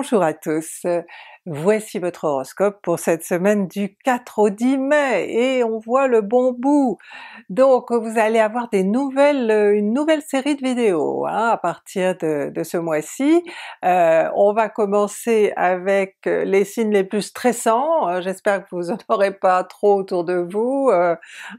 Bonjour à tous. Voici votre horoscope pour cette semaine du 4 au 10 mai, et on voit le bon bout! Donc vous allez avoir des nouvelles, euh, une nouvelle série de vidéos hein, à partir de, ce mois-ci. Euh, on va commencer avec euh, les signes les plus stressants, hein, j'espère que vous n'en aurez pas trop autour de vous,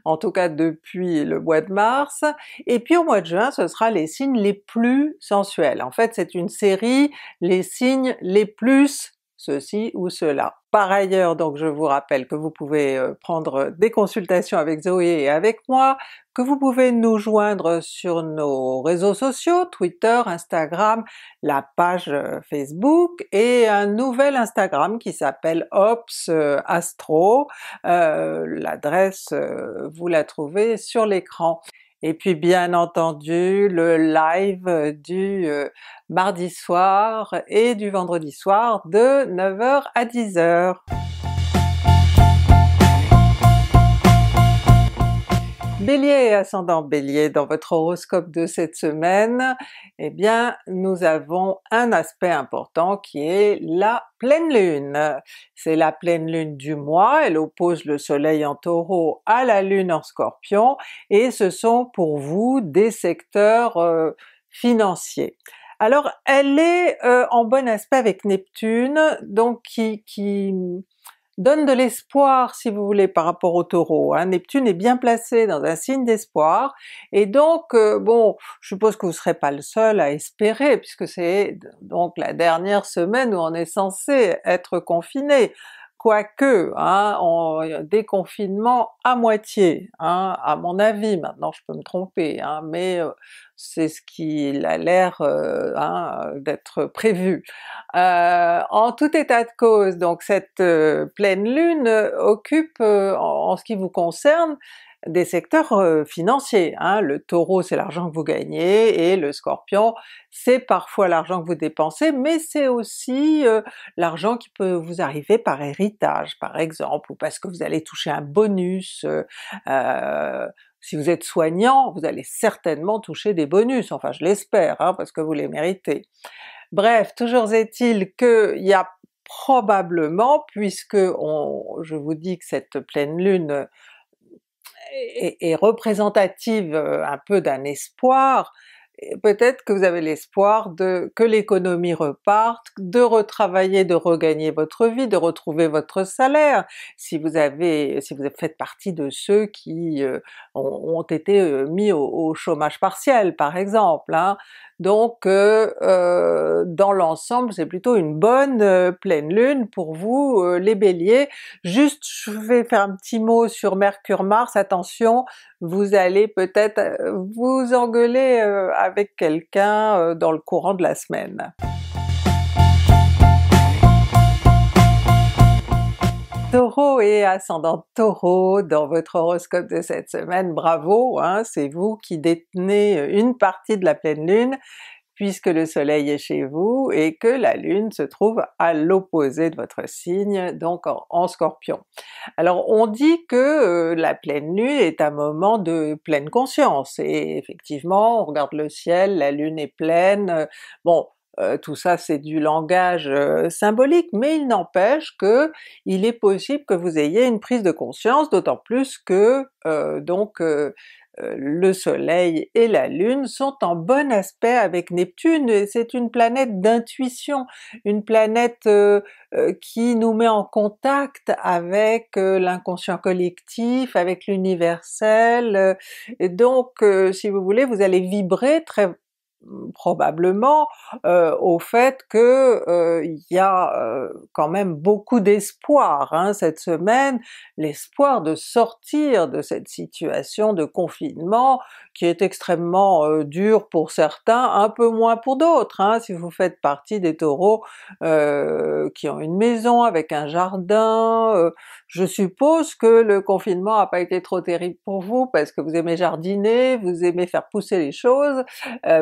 en tout cas depuis le mois de mars, et puis au mois de juin ce sera les signes les plus sensuels. En fait c'est une série les signes les plus ceci ou cela. Par ailleurs, donc je vous rappelle que vous pouvez euh, prendre euh, des consultations avec Zoé et avec moi, que vous pouvez nous joindre sur nos réseaux sociaux, Twitter, Instagram, la page euh, Facebook et un nouvel Instagram qui s'appelle Ops Astro. L'adresse, vous la trouvez sur l'écran. Et puis bien entendu le live du euh, mardi soir et du vendredi soir de 9h à 10h. Bélier et ascendant Bélier, dans votre horoscope de cette semaine, eh bien nous avons un aspect important qui est la pleine lune. C'est la pleine lune du mois, elle oppose le soleil en taureau à la lune en scorpion, et ce sont pour vous des secteurs euh, financiers. Alors elle est euh, en bon aspect avec Neptune, donc qui donne de l'espoir si vous voulez par rapport au Taureau. Hein. Neptune est bien placé dans un signe d'espoir, et donc euh, bon, je suppose que vous ne serez pas le seul à espérer, puisque c'est donc la dernière semaine où on est censé être confiné quoique hein, en déconfinement à moitié, hein, à mon avis, maintenant je peux me tromper, hein, mais euh, c'est ce qui a l'air euh, hein, d'être prévu. Euh, en tout état de cause, donc cette pleine lune occupe en, ce qui vous concerne des secteurs financiers. Hein. Le taureau c'est l'argent que vous gagnez et le scorpion c'est parfois l'argent que vous dépensez, mais c'est aussi l'argent qui peut vous arriver par héritage par exemple, ou parce que vous allez toucher un bonus, euh, si vous êtes soignant, vous allez certainement toucher des bonus, enfin je l'espère, hein, parce que vous les méritez. Bref, toujours est-il qu'il y a probablement, puisque je vous dis que cette pleine lune est, représentative euh, un peu d'un espoir, peut-être que vous avez l'espoir de que l'économie reparte, de retravailler, de regagner votre vie, de retrouver votre salaire, si vous avez, si vous faites partie de ceux qui euh, ont, été euh, mis au, chômage partiel par exemple, hein, donc euh, euh, dans l'ensemble, c'est plutôt une bonne euh, pleine lune pour vous les Béliers. Juste je vais faire un petit mot sur Mercure-Mars, attention, vous allez peut-être vous engueuler avec quelqu'un dans le courant de la semaine. Taureau et ascendant Taureau, dans votre horoscope de cette semaine, bravo! Hein, c'est vous qui détenez une partie de la pleine lune, puisque le soleil est chez vous et que la lune se trouve à l'opposé de votre signe, donc en, scorpion. Alors on dit que euh, la pleine lune est un moment de pleine conscience, et effectivement on regarde le ciel, la lune est pleine, bon euh, tout ça c'est du langage euh, symbolique, mais il n'empêche que il est possible que vous ayez une prise de conscience, d'autant plus que euh, donc le soleil et la lune sont en bon aspect avec Neptune, c'est une planète d'intuition, une planète qui nous met en contact avec l'inconscient collectif, avec l'universel, et donc si vous voulez vous allez vibrer très probablement euh, au fait que euh, il y a euh, quand même beaucoup d'espoir hein, cette semaine, l'espoir de sortir de cette situation de confinement qui est extrêmement dure pour certains, un peu moins pour d'autres. Hein, si vous faites partie des taureaux qui ont une maison avec un jardin, je suppose que le confinement n'a pas été trop terrible pour vous parce que vous aimez jardiner, vous aimez faire pousser les choses,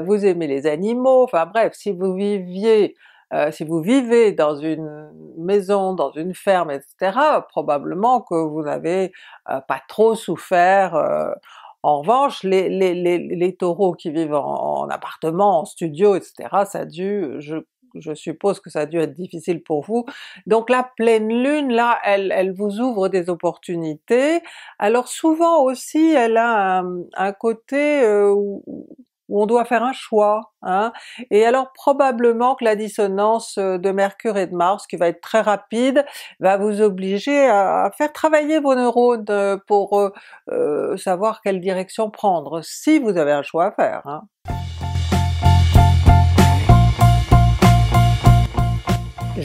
vous aimez mais les animaux, enfin bref, si vous viviez, euh, si vous vivez dans une maison, dans une ferme, etc., probablement que vous n'avez euh, pas trop souffert. Euh. en revanche, les, les, les, les, taureaux qui vivent en, appartement, en studio, etc., ça a dû, je, je suppose que ça a dû être difficile pour vous. Donc la pleine lune, là, elle, elle vous ouvre des opportunités. Alors souvent aussi, elle a un, côté où on doit faire un choix, hein? et alors probablement que la dissonance euh, de Mercure et de Mars, qui va être très rapide, va vous obliger à, faire travailler vos neurones euh, pour euh, savoir quelle direction prendre, si vous avez un choix à faire. Hein.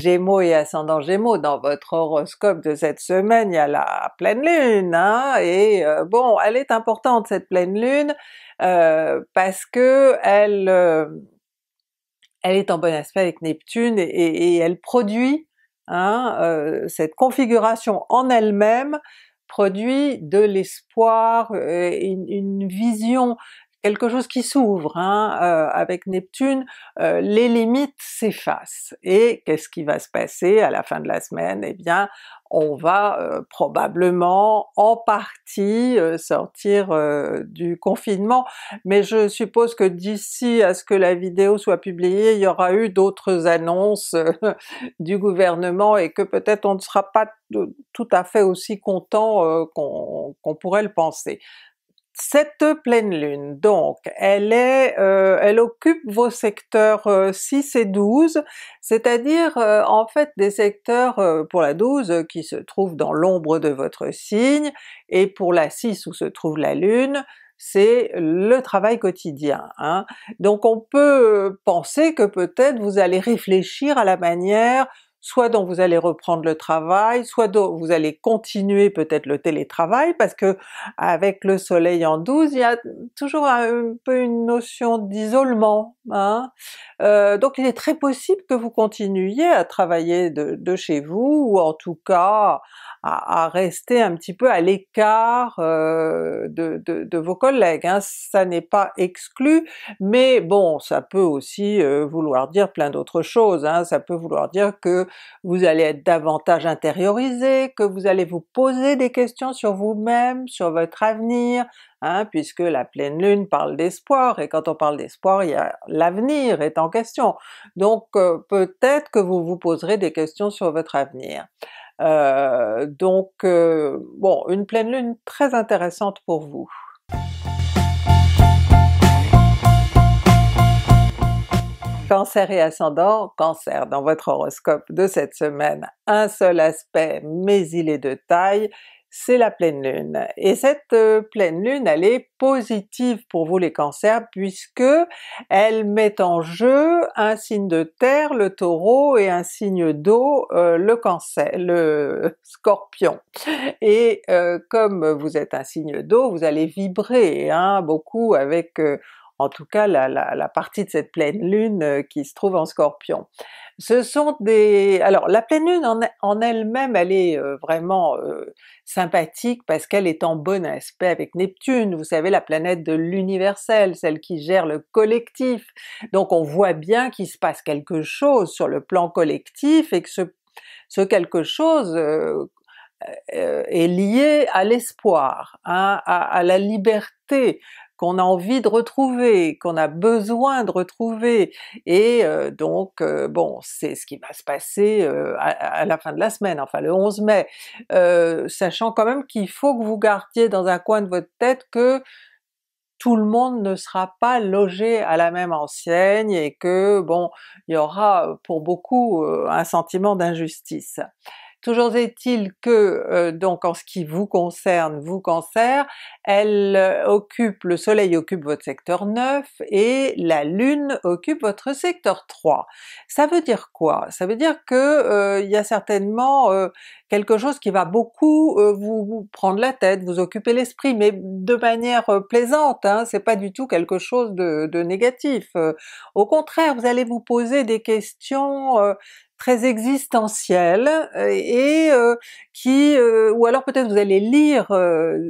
Gémeaux et ascendant Gémeaux, dans votre horoscope de cette semaine, il y a la pleine lune, hein, et euh, bon, elle est importante cette pleine lune, euh, parce que elle, euh, elle est en bon aspect avec Neptune et, elle produit, hein, cette configuration en elle-même produit de l'espoir, une, vision quelque chose qui s'ouvre hein, euh, avec Neptune, euh, les limites s'effacent. Et qu'est-ce qui va se passer à la fin de la semaine? Eh bien on va euh, probablement en partie sortir du confinement, mais je suppose que d'ici à ce que la vidéo soit publiée, il y aura eu d'autres annonces du gouvernement et que peut-être on ne sera pas tout à fait aussi content qu'on pourrait le penser cette pleine lune, donc, elle est, euh, elle occupe vos secteurs 6 euh, et 12, c'est-à-dire euh, en fait des secteurs pour la 12 qui se trouvent dans l'ombre de votre signe, et pour la 6 où se trouve la lune, c'est le travail quotidien. Hein. Donc on peut penser que peut-être vous allez réfléchir à la manière soit dont vous allez reprendre le travail, soit dont vous allez continuer peut-être le télétravail, parce que avec le soleil en 12, il y a toujours un peu une notion d'isolement. Hein. Euh, donc il est très possible que vous continuiez à travailler de, chez vous, ou en tout cas à, rester un petit peu à l'écart euh, de, vos collègues. Hein. Ça n'est pas exclu, mais bon, ça peut aussi euh, vouloir dire plein d'autres choses, hein. ça peut vouloir dire que vous allez être davantage intériorisé, que vous allez vous poser des questions sur vous-même, sur votre avenir, hein, puisque la pleine lune parle d'espoir, et quand on parle d'espoir, l'avenir est en question. Donc euh, peut-être que vous vous poserez des questions sur votre avenir. Euh, donc euh, bon, une pleine lune très intéressante pour vous. Cancer et ascendant, Cancer dans votre horoscope de cette semaine, un seul aspect mais il est de taille, c'est la pleine lune. Et cette euh, pleine lune elle est positive pour vous les cancers puisque elle met en jeu un signe de terre, le taureau, et un signe d'eau, euh, le cancer, le scorpion. Et euh, comme vous êtes un signe d'eau, vous allez vibrer hein, beaucoup avec en tout cas la, partie de cette pleine lune euh, qui se trouve en Scorpion. Ce sont des... alors la pleine lune en, elle-même elle est euh, vraiment euh, sympathique parce qu'elle est en bon aspect avec Neptune, vous savez la planète de l'universel, celle qui gère le collectif, donc on voit bien qu'il se passe quelque chose sur le plan collectif et que ce, quelque chose est lié à l'espoir, hein, à, la liberté, qu'on a envie de retrouver, qu'on a besoin de retrouver, et euh, donc euh, bon, c'est ce qui va se passer euh, à, à, la fin de la semaine, enfin le 11 mai, sachant quand même qu'il faut que vous gardiez dans un coin de votre tête que tout le monde ne sera pas logé à la même enseigne et que bon, il y aura pour beaucoup un sentiment d'injustice. Toujours est-il que euh, donc en ce qui vous concerne, vous Cancer, elle euh, occupe, le soleil occupe votre secteur 9 et la lune occupe votre secteur 3. Ça veut dire quoi? Ça veut dire que euh, il y a certainement quelque chose qui va beaucoup euh, vous, prendre la tête, vous occuper l'esprit, mais de manière euh, plaisante, hein, c'est pas du tout quelque chose de, négatif. Euh. au contraire, vous allez vous poser des questions très existentielles et qui, ou alors peut-être vous allez lire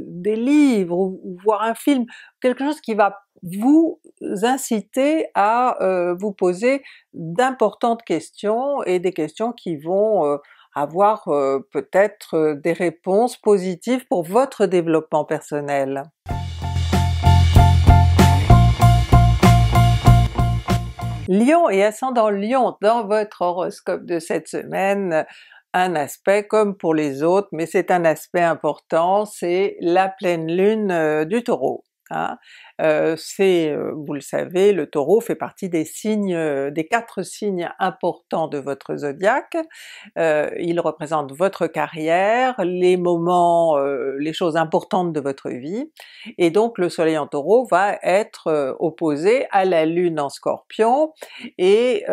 des livres ou, voir un film, quelque chose qui va vous inciter à vous poser d'importantes questions et des questions qui vont avoir euh, peut-être euh, des réponses positives pour votre développement personnel. Lion et ascendant Lion dans votre horoscope de cette semaine, un aspect comme pour les autres, mais c'est un aspect important, c'est la pleine lune euh, du Taureau. Hein c'est, vous le savez, le Taureau fait partie des signes, des quatre signes importants de votre zodiaque. il représente votre carrière, les moments, les choses importantes de votre vie, et donc le Soleil en Taureau va être opposé à la Lune en Scorpion et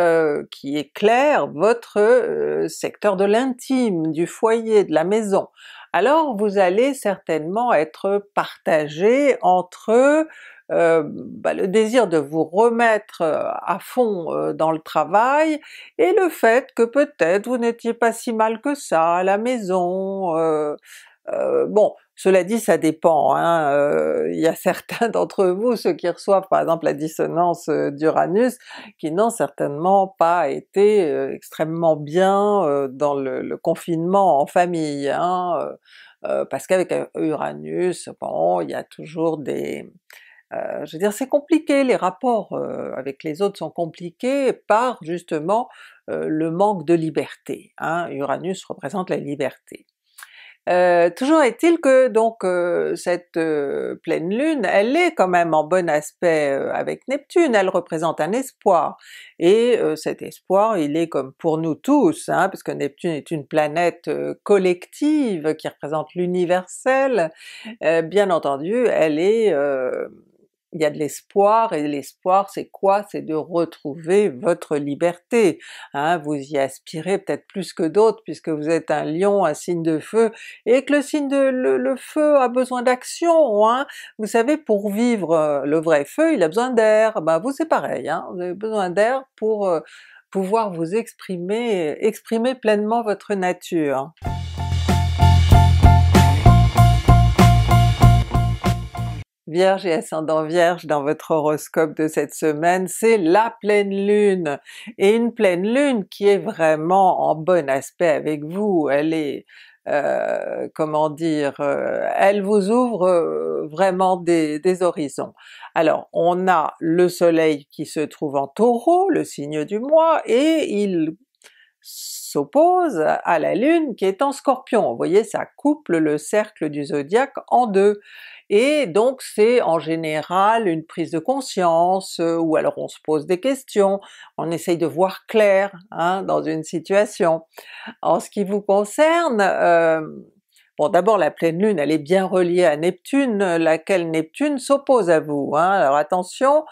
qui éclaire votre secteur de l'intime, du foyer, de la maison alors vous allez certainement être partagé entre euh, bah, le désir de vous remettre euh, à fond euh, dans le travail, et le fait que peut-être vous n'étiez pas si mal que ça à la maison, bon, cela dit, ça dépend. Hein, il hein, y a certains d'entre vous, ceux qui reçoivent par exemple la dissonance d'Uranus, qui n'ont certainement pas été extrêmement bien dans le, le, confinement en famille, hein, parce qu'avec Uranus, bon, il y a toujours des, euh, je veux dire, c'est compliqué, les rapports euh, avec les autres sont compliqués par justement euh, le manque de liberté. Hein. Uranus représente la liberté. toujours est-il que donc cette pleine lune, elle est quand même en bon aspect avec Neptune, elle représente un espoir, et cet espoir il est comme pour nous tous, hein, puisque Neptune est une planète collective qui représente l'universel, bien entendu elle est il y a de l'espoir, et l'espoir c'est quoi? C'est de retrouver votre liberté. Hein? Vous y aspirez peut-être plus que d'autres puisque vous êtes un lion, un signe de feu, et que le signe de le, feu a besoin d'action, hein? Vous savez, pour vivre euh, le vrai feu, il a besoin d'air. Ben vous c'est pareil, hein? vous avez besoin d'air pour euh, pouvoir vous exprimer, exprimer pleinement votre nature. Vierge et ascendant Vierge dans votre horoscope de cette semaine, c'est la pleine lune! Et une pleine lune qui est vraiment en bon aspect avec vous, elle est, euh, comment dire, euh, elle vous ouvre euh, vraiment des, des, horizons. Alors on a le soleil qui se trouve en taureau, le signe du mois, et il s'oppose à la lune qui est en scorpion. Vous voyez, ça couple le cercle du zodiaque en deux. Et donc c'est en général une prise de conscience, euh, ou alors on se pose des questions, on essaye de voir clair hein, dans une situation. En ce qui vous concerne, euh, Bon d'abord la pleine lune elle est bien reliée à Neptune, laquelle Neptune s'oppose à vous, hein. alors attention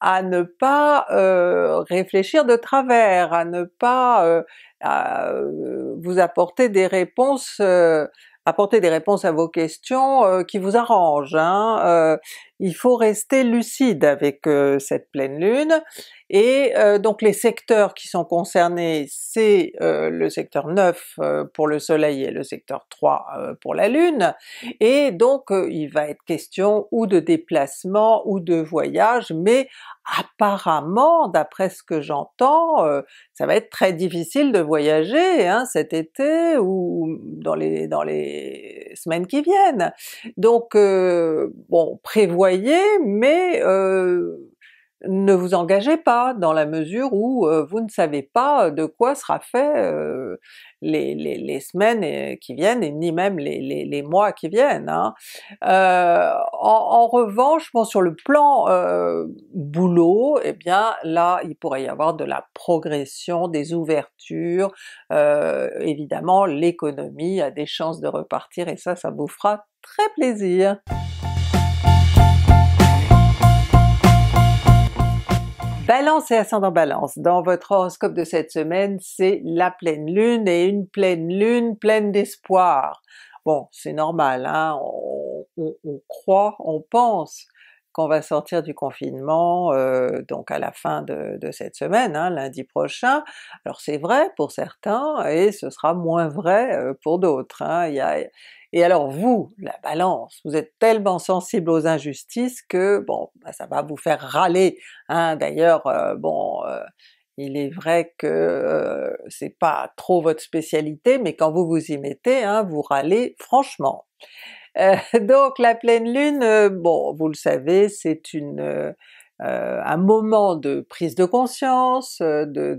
à ne pas euh, réfléchir de travers, à ne pas vous apporter des réponses apporter des réponses à vos questions euh, qui vous arrangent. Hein. Euh, il faut rester lucide avec euh, cette pleine lune, et euh, donc les secteurs qui sont concernés, c'est euh, le secteur 9 euh, pour le Soleil et le secteur 3 pour la Lune, et donc il va être question ou de déplacement ou de voyage, mais apparemment, d'après ce que j'entends, ça va être très difficile de voyager hein, cet été ou dans les, dans les semaines qui viennent. Donc bon, prévoyez, mais ne vous engagez pas dans la mesure où euh, vous ne savez pas euh, de quoi sera fait euh, les, semaines qui viennent et ni même les, mois qui viennent. Hein. en, revanche, bon, sur le plan boulot, eh bien là il pourrait y avoir de la progression, des ouvertures, évidemment l'économie a des chances de repartir et ça, ça vous fera très plaisir! Balance et ascendant Balance, dans votre horoscope de cette semaine, c'est la pleine lune et une pleine lune pleine d'espoir. Bon, c'est normal, hein. on, croit, on pense qu'on va sortir du confinement euh, donc à la fin de, cette semaine, hein, lundi prochain. Alors c'est vrai pour certains et ce sera moins vrai euh, pour d'autres. Hein? Et alors vous, la Balance, vous êtes tellement sensible aux injustices que bon, bah, ça va vous faire râler. Hein. D'ailleurs, euh, bon, euh, il est vrai que euh, c'est pas trop votre spécialité, mais quand vous vous y mettez, hein, vous râlez franchement. donc la pleine lune, bon, vous le savez, c'est une un moment de prise de conscience, de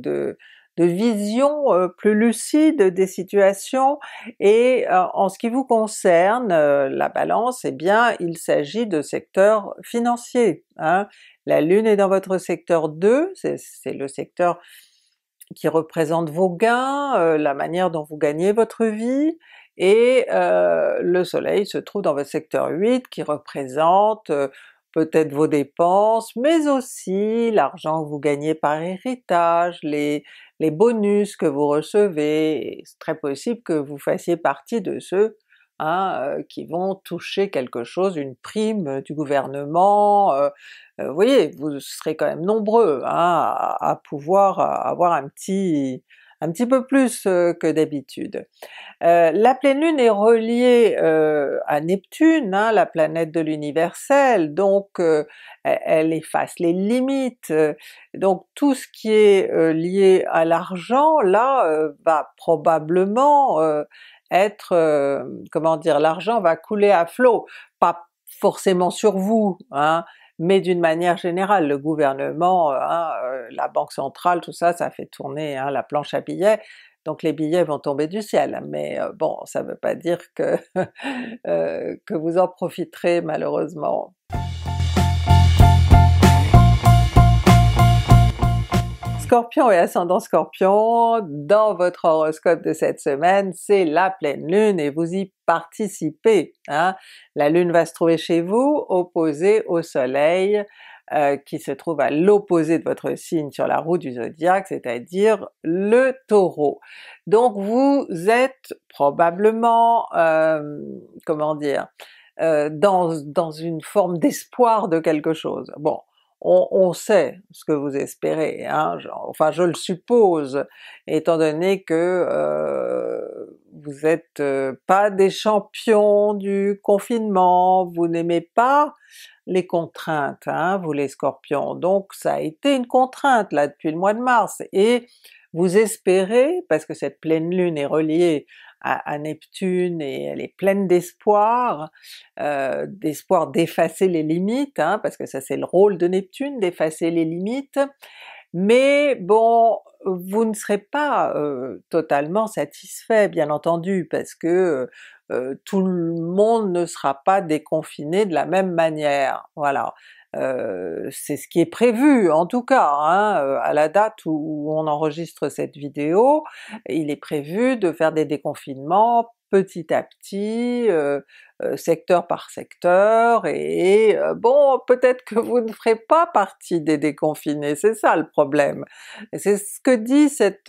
de vision euh, plus lucide des situations et euh, en ce qui vous concerne euh, la balance, eh bien il s'agit de secteur financier. Hein. La lune est dans votre secteur 2, c'est le secteur qui représente vos gains, la manière dont vous gagnez votre vie, et le soleil se trouve dans votre secteur 8 qui représente peut-être vos dépenses, mais aussi l'argent que vous gagnez par héritage, les, les bonus que vous recevez, c'est très possible que vous fassiez partie de ceux hein, euh, qui vont toucher quelque chose, une prime du gouvernement, euh, euh, vous voyez, vous serez quand même nombreux hein, à pouvoir avoir un petit, un petit peu plus euh, que d'habitude. Euh, la pleine lune est reliée euh, à Neptune, hein, la planète de l'universel, donc e-, elle efface les limites, donc tout ce qui est lié à l'argent là va probablement être, comment dire, l'argent va couler à flot, pas forcément sur vous, hein mais d'une manière générale, le gouvernement, euh, hein, euh, la banque centrale, tout ça, ça fait tourner hein, la planche à billets, donc les billets vont tomber du ciel, mais euh, bon, ça veut pas dire que, que vous en profiterez malheureusement. scorpion et ascendant scorpion, dans votre horoscope de cette semaine, c'est la pleine lune et vous y participez. Hein. La lune va se trouver chez vous, opposée au soleil, euh, qui se trouve à l'opposé de votre signe sur la roue du zodiaque, c'est-à-dire le taureau. Donc vous êtes probablement, euh, comment dire, euh, dans, dans, une forme d'espoir de quelque chose. Bon, on, sait ce que vous espérez, hein, enfin je le suppose, étant donné que euh, vous n'êtes euh, pas des champions du confinement, vous n'aimez pas les contraintes, hein, vous les scorpions, donc ça a été une contrainte là depuis le mois de mars, et vous espérez, parce que cette pleine lune est reliée à, Neptune et elle est pleine d'espoir, euh, d'espoir d'effacer les limites, hein, parce que ça c'est le rôle de Neptune, d'effacer les limites mais bon, vous ne serez pas euh, totalement satisfait bien entendu, parce que euh, tout le monde ne sera pas déconfiné de la même manière, voilà. Euh, c'est ce qui est prévu en tout cas, hein, à la date où, on enregistre cette vidéo, il est prévu de faire des déconfinements petit à petit, euh, euh, secteur par secteur, et euh, bon, peut-être que vous ne ferez pas partie des déconfinés, c'est ça le problème. C'est ce que dit cette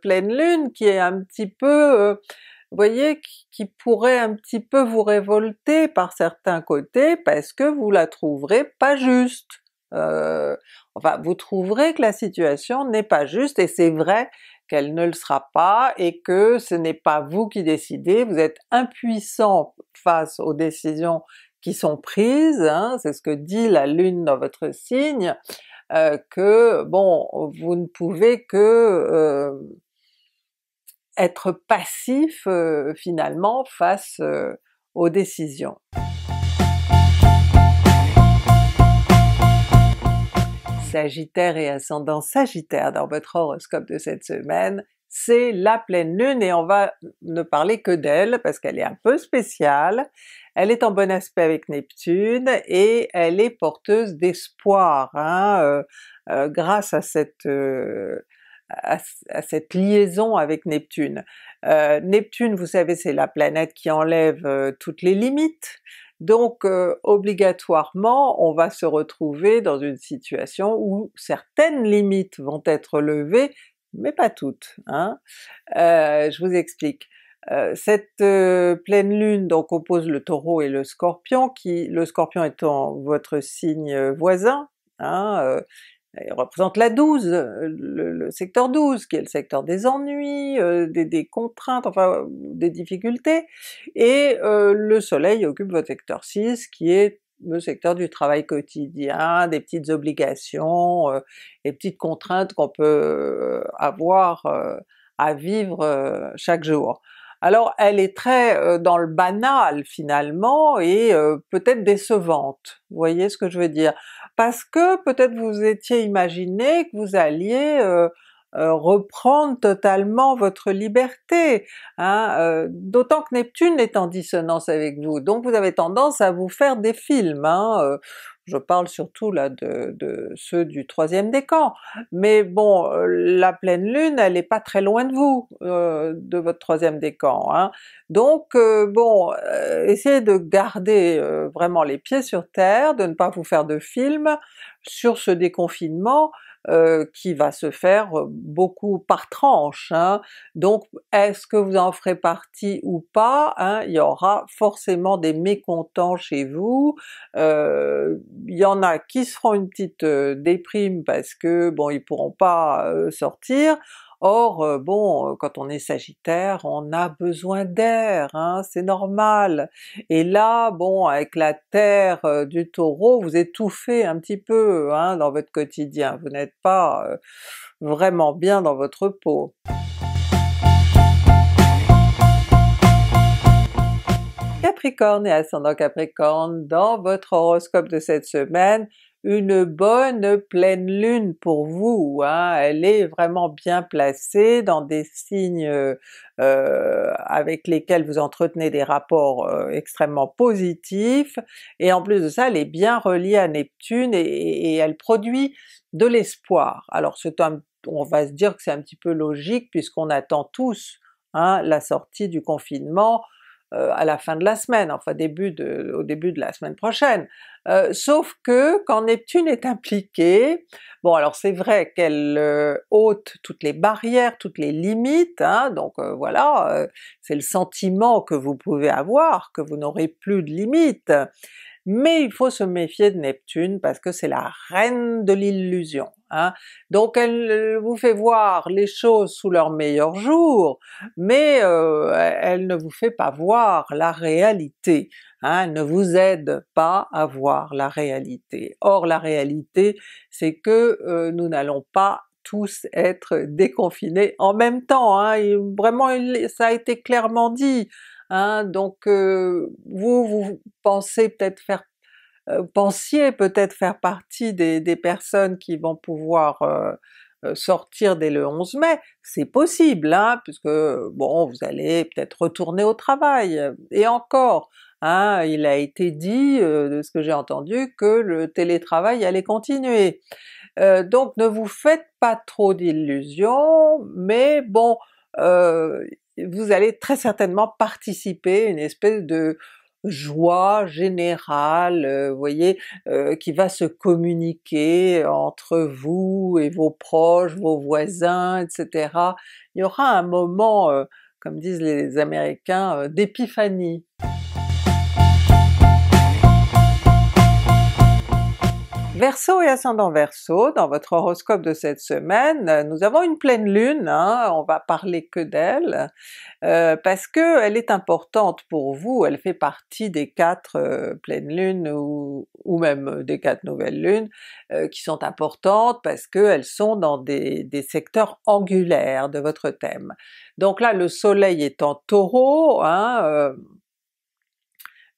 pleine lune qui est un petit peu, vous voyez, qui, qui, pourrait un petit peu vous révolter par certains côtés parce que vous la trouverez pas juste. enfin, vous trouverez que la situation n'est pas juste, et c'est vrai qu'elle ne le sera pas et que ce n'est pas vous qui décidez, vous êtes impuissant face aux décisions qui sont prises, hein. c'est ce que dit la lune dans votre signe, euh, que bon, vous ne pouvez que euh, être passif euh, finalement face aux décisions. Sagittaire et ascendant Sagittaire dans votre horoscope de cette semaine, c'est la pleine lune et on va ne parler que d'elle parce qu'elle est un peu spéciale. Elle est en bon aspect avec Neptune et elle est porteuse d'espoir hein, euh, euh, grâce à cette euh, à, cette liaison avec Neptune. Neptune, vous savez, c'est la planète qui enlève toutes les limites, donc euh, obligatoirement on va se retrouver dans une situation où certaines limites vont être levées, mais pas toutes. Hein. Euh, je vous explique. Euh, cette pleine lune donc oppose le taureau et le scorpion, qui le scorpion étant votre signe voisin, hein, elle représente la 12, euh, le, secteur 12, qui est le secteur des ennuis, euh, des, contraintes, enfin des difficultés, et euh, le soleil occupe votre secteur 6, qui est le secteur du travail quotidien, des petites obligations, des petites contraintes qu'on peut avoir à vivre chaque jour. Alors elle est très dans le banal finalement, et peut-être décevante, vous voyez ce que je veux dire? parce que peut-être vous étiez imaginé que vous alliez euh, euh, reprendre totalement votre liberté, hein, euh, d'autant que Neptune est en dissonance avec vous, donc vous avez tendance à vous faire des films, hein, je parle surtout là de, ceux du troisième décan, mais bon, euh, la pleine lune, elle n'est pas très loin de vous, euh, de votre troisième décan. Hein. Donc euh, bon, essayez de garder vraiment les pieds sur terre, de ne pas vous faire de films sur ce déconfinement, euh, qui va se faire euh, beaucoup par tranche. Hein. Donc est-ce que vous en ferez partie ou pas, hein? il y aura forcément des mécontents chez vous, euh, il y en a qui seront une petite déprime parce que bon ils pourront pas sortir, Or euh, bon, euh, quand on est Sagittaire, on a besoin d'air, hein, c'est normal. Et là, bon, avec la Terre euh, du Taureau, vous étouffez un petit peu hein, dans votre quotidien, vous n'êtes pas vraiment bien dans votre peau. Capricorne et ascendant Capricorne, dans votre horoscope de cette semaine, une bonne pleine lune pour vous, hein. elle est vraiment bien placée dans des signes euh, euh, avec lesquels vous entretenez des rapports euh, extrêmement positifs, et en plus de ça elle est bien reliée à Neptune et, elle produit de l'espoir. Alors c'est un, on va se dire que c'est un petit peu logique puisqu'on attend tous hein, la sortie du confinement, euh, à la fin de la semaine, enfin début au début de la semaine prochaine. Euh, sauf que quand Neptune est impliquée, bon alors c'est vrai qu'elle euh, ôte toutes les barrières, toutes les limites, hein, donc voilà, c'est le sentiment que vous pouvez avoir, que vous n'aurez plus de limites, mais il faut se méfier de Neptune parce que c'est la reine de l'illusion. Hein? Donc elle vous fait voir les choses sous leur meilleur jour, mais euh, elle ne vous fait pas voir la réalité, hein. elle ne vous aide pas à voir la réalité. Or la réalité, c'est que euh, nous n'allons pas tous être déconfinés en même temps, hein. vraiment ça a été clairement dit, Hein, donc vous, vous pensez peut-être faire pensiez peut-être faire partie des, personnes qui vont pouvoir sortir dès le 11 mai, c'est possible, hein, puisque bon, vous allez peut-être retourner au travail, et encore, hein, il a été dit, de ce que j'ai entendu, que le télétravail allait continuer. donc ne vous faites pas trop d'illusions, mais bon, vous allez très certainement participer à une espèce de joie générale, euh, vous voyez, euh, qui va se communiquer entre vous et vos proches, vos voisins, etc. Il y aura un moment, euh, comme disent les Américains, d'épiphanie. Verseau et ascendant Verseau, dans votre horoscope de cette semaine, euh, nous avons une pleine lune, hein, on va parler que d'elle, euh, parce qu'elle est importante pour vous, elle fait partie des quatre euh, pleines lunes ou, même des quatre nouvelles lunes qui sont importantes parce qu'elles sont dans des, secteurs angulaires de votre thème. Donc là le soleil est en taureau, hein,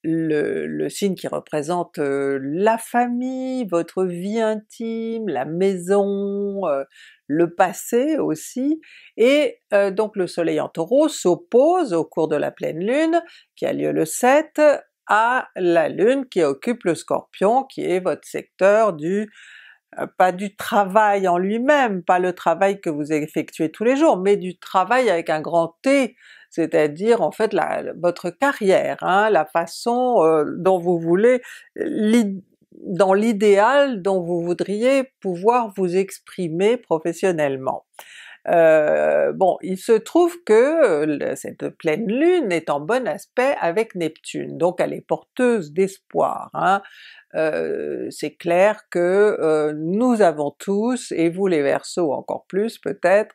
le, le, signe qui représente euh, la famille, votre vie intime, la maison, euh, le passé aussi, et euh, donc le soleil en taureau s'oppose au cours de la pleine lune, qui a lieu le 7, à la lune qui occupe le scorpion, qui est votre secteur du pas du travail en lui-même, pas le travail que vous effectuez tous les jours, mais du travail avec un grand T, c'est-à-dire en fait votre carrière, hein, la façon euh, dont vous voulez, dans l'idéal dont vous voudriez pouvoir vous exprimer professionnellement. Euh, bon, il se trouve que euh, cette pleine lune est en bon aspect avec Neptune, donc elle est porteuse d'espoir. Hein. c'est clair que nous avons tous, et vous les Verseaux encore plus peut-être,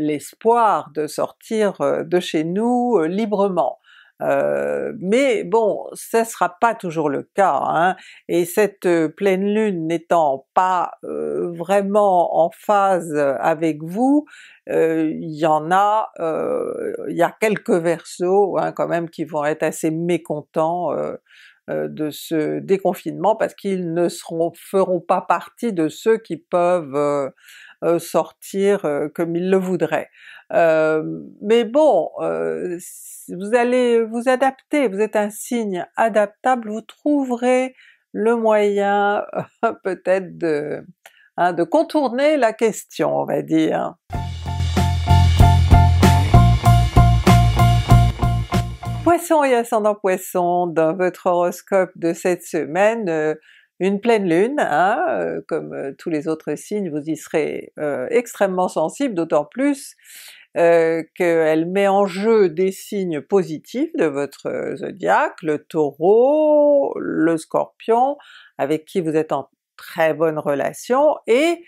l'espoir de sortir euh, de chez nous euh, librement. Euh, mais bon, ce sera pas toujours le cas, hein, et cette pleine lune n'étant pas vraiment en phase avec vous, il y en a, il y a quelques Verseaux hein, quand même qui vont être assez mécontents de ce déconfinement parce qu'ils ne seront, feront pas partie de ceux qui peuvent euh, sortir euh, comme il le voudrait. Euh, mais bon, vous allez vous adapter, vous êtes un signe adaptable, vous trouverez le moyen peut-être de, hein, de contourner la question, on va dire. Poisson et ascendant Poisson, dans votre horoscope de cette semaine, une pleine lune, hein, euh, comme euh, tous les autres signes, vous y serez euh, extrêmement sensible, d'autant plus qu'elle met en jeu des signes positifs de votre zodiaque, le taureau, le scorpion, avec qui vous êtes en très bonne relation, et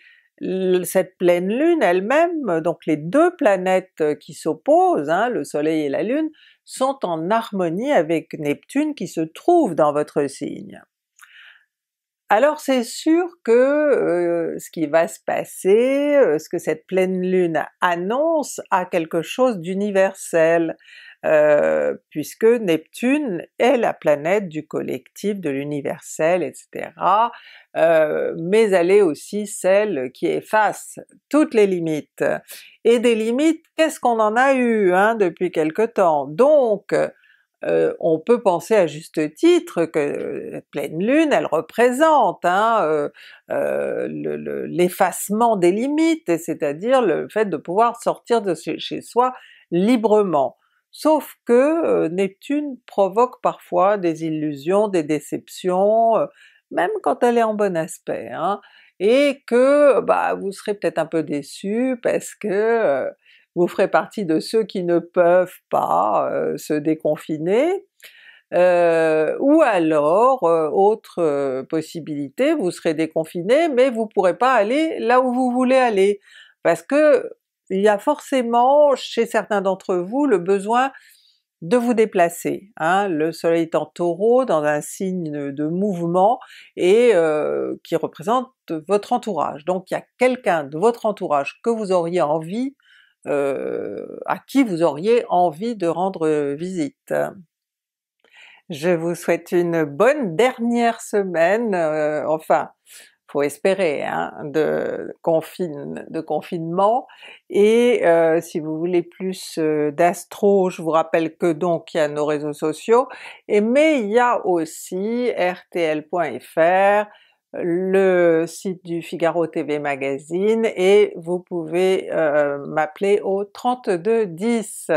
cette pleine lune elle-même, donc les deux planètes qui s'opposent, hein, le soleil et la lune, sont en harmonie avec Neptune qui se trouve dans votre signe alors c'est sûr que euh, ce qui va se passer, euh, ce que cette pleine lune annonce, a quelque chose d'universel, euh, puisque Neptune est la planète du collectif, de l'universel, etc. mais elle est aussi celle qui efface toutes les limites. Et des limites, qu'est-ce qu'on en a eu hein, depuis quelque temps? Donc euh, on peut penser à juste titre que la pleine lune, elle représente hein, euh, euh, l'effacement des limites, c'est-à-dire le fait de pouvoir sortir de chez soi librement. Sauf que Neptune provoque parfois des illusions, des déceptions, même quand elle est en bon aspect, hein, et que bah, vous serez peut-être un peu déçu parce que vous ferez partie de ceux qui ne peuvent pas euh, se déconfiner, euh, ou alors, euh, autre possibilité, vous serez déconfiné mais vous pourrez pas aller là où vous voulez aller, parce que il y a forcément chez certains d'entre vous le besoin de vous déplacer. Hein. Le soleil est en taureau dans un signe de mouvement et qui représente votre entourage. Donc il y a quelqu'un de votre entourage que vous auriez envie euh, à qui vous auriez envie de rendre euh, visite. Je vous souhaite une bonne dernière semaine, euh, enfin faut espérer, hein, de, confine, de confinement. Et si vous voulez plus d'astro, je vous rappelle que donc il y a nos réseaux sociaux, et mais il y a aussi rtl.fr, le site du Figaro TV Magazine et vous pouvez euh, m'appeler au 32 10.